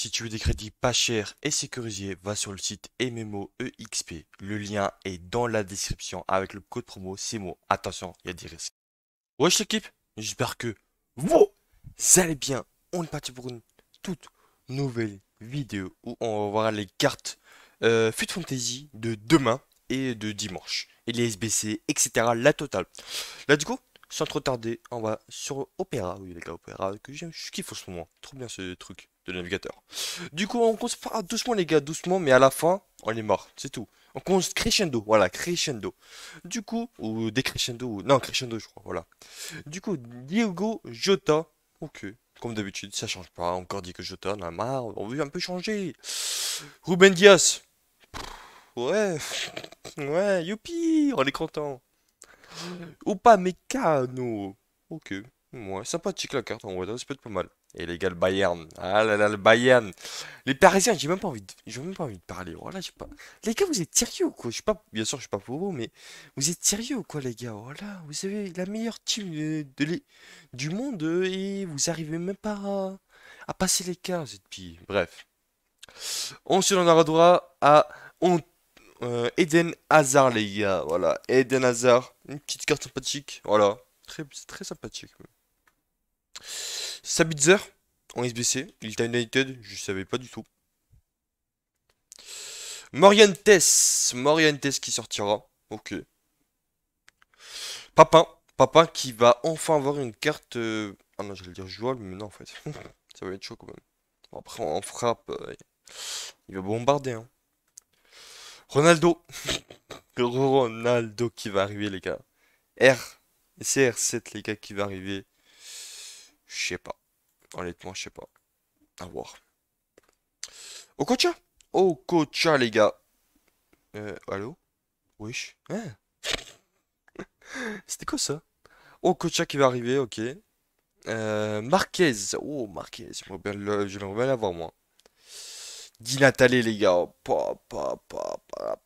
Si tu veux des crédits pas chers et sécurisés, va sur le site MMOEXP. Le lien est dans la description avec le code promo CMO. Attention, il y a des risques. Wesh l'équipe, j'espère que vous allez bien. On est parti pour une toute nouvelle vidéo où on va voir les cartes euh, Fut Fantasy de demain et de dimanche. Et les SBC, etc. La totale. Là du coup, sans trop tarder, on va sur Opéra. Oui les gars, Opéra, que je kiffe en ce moment. Trop bien ce truc navigateur. Du coup, on commence ah, doucement, les gars, doucement, mais à la fin, on est mort, c'est tout. On commence crescendo, voilà, crescendo. Du coup, ou décrescendo, ou... non, crescendo, je crois, voilà. Du coup, Diego Jota, ok, comme d'habitude, ça change pas. Encore dit que Jota, on a marre, on veut un peu changer. Ruben Diaz, ouais, ouais, youpi, on est content. Ou pas Mécano, ok, Ouais, sympathique la carte en vrai, ça peut être pas mal. Et les gars, le Bayern. Ah là là, le Bayern. Les Parisiens, j'ai même pas envie de, j'ai même pas envie de parler. voilà oh pas... Les gars, vous êtes sérieux ou quoi Je pas, bien sûr, je suis pas pour vous, mais vous êtes sérieux ou quoi, les gars Oh vous avez la meilleure team euh, de, du monde euh, et vous arrivez même pas à, passer les cases. Et puis, bref. Ensuite, on aura droit à on... Euh, Eden Hazard, les gars. Voilà, Eden Hazard. Une petite carte sympathique. Voilà, très, très sympathique. Sabitzer en SBC, il t'a United, je savais pas du tout. Morientes, Morientes qui sortira, ok. Papin, Papin qui va enfin avoir une carte... Euh, ah non, j'allais dire jouable, mais non en fait. Ça va être chaud quand même. après, on frappe. Euh, il va bombarder. Hein. Ronaldo. Ronaldo qui va arriver, les gars. R. CR7, les gars, qui va arriver. Je sais pas. Honnêtement, je sais pas. À voir. oh Okocha, les gars. Euh, allô Wesh. Hein? C'était quoi ça Okocha qui va arriver, ok. Euh, Marquez. Oh, Marquez. Je vais euh, l'avoir, moi. Di les gars. Pa, pa, pa, pa,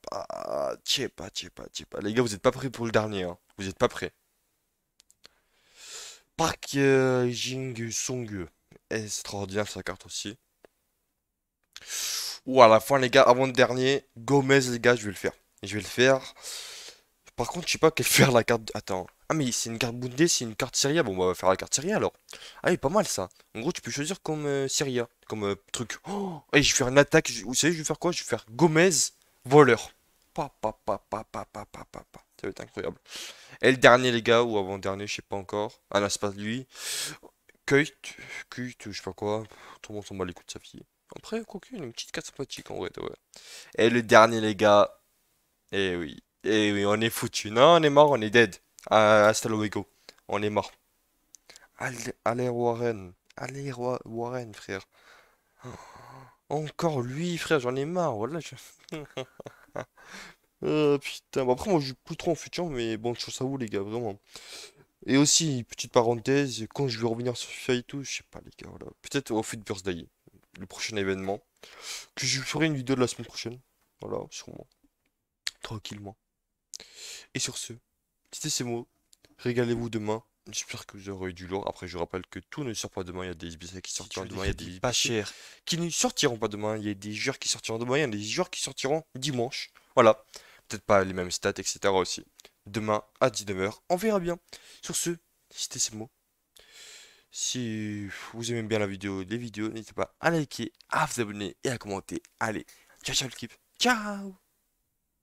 pa. pas, pas, pas. Les gars, vous n'êtes pas prêts pour le dernier. Hein. Vous n'êtes pas prêts. Park euh, jing Song, euh, Extraordinaire sa carte aussi. Ou à la fin, les gars, avant-dernier, Gomez, les gars, je vais le faire. Je vais le faire. Par contre, je sais pas quelle faire la carte. Attends. Ah, mais c'est une carte Bundé, c'est une carte Syria. Bon, bah, on va faire la carte Syria alors. Ah, est pas mal ça. En gros, tu peux choisir comme euh, Syria, comme truc. Oh, et je vais faire une attaque. Vous savez, je vais faire quoi Je vais faire Gomez, voleur. Pa, pa, pa, pa, pa, pa, pa, pa. Ça va être incroyable. Et le dernier, les gars, ou avant-dernier, je sais pas encore. à ah non, c'est lui. que tu je sais pas quoi. Tout le monde s'en bat les coups de sa fille. Après, cocu, une petite carte sympathique en vrai. Et le dernier, les gars. et eh oui. et eh oui, on est foutu. Non, on est mort, on est dead. à ah, hasta ego On est mort. Allez, allez Warren. Allez Warren, frère. Encore lui, frère, j'en ai marre. Voilà, Euh, putain, bon, après, moi, je plus trop en futur, mais bon, je à vous, les gars, vraiment. Et aussi, petite parenthèse, quand je vais revenir sur FIFA et tout, je sais pas, les gars, voilà. Peut-être au Fit Birthday, le prochain événement, que je ferai une vidéo de la semaine prochaine. Voilà, sûrement. Tranquillement. Et sur ce, c'était ces mots. Régalez-vous demain. J'espère que vous aurez eu du lourd. Après, je rappelle que tout ne sort pas demain. Il y a des SBC qui sortiront demain. Il y a des pas chers qui ne sortiront pas demain. Il y a des joueurs qui sortiront demain. Il y a des joueurs qui sortiront dimanche. Voilà pas les mêmes stats, etc. aussi. Demain, à 19h, on verra bien. Sur ce, c'était ces mots. Si vous aimez bien la vidéo, les vidéos, n'hésitez pas à liker, à vous abonner et à commenter. Allez, ciao ciao l'équipe. Ciao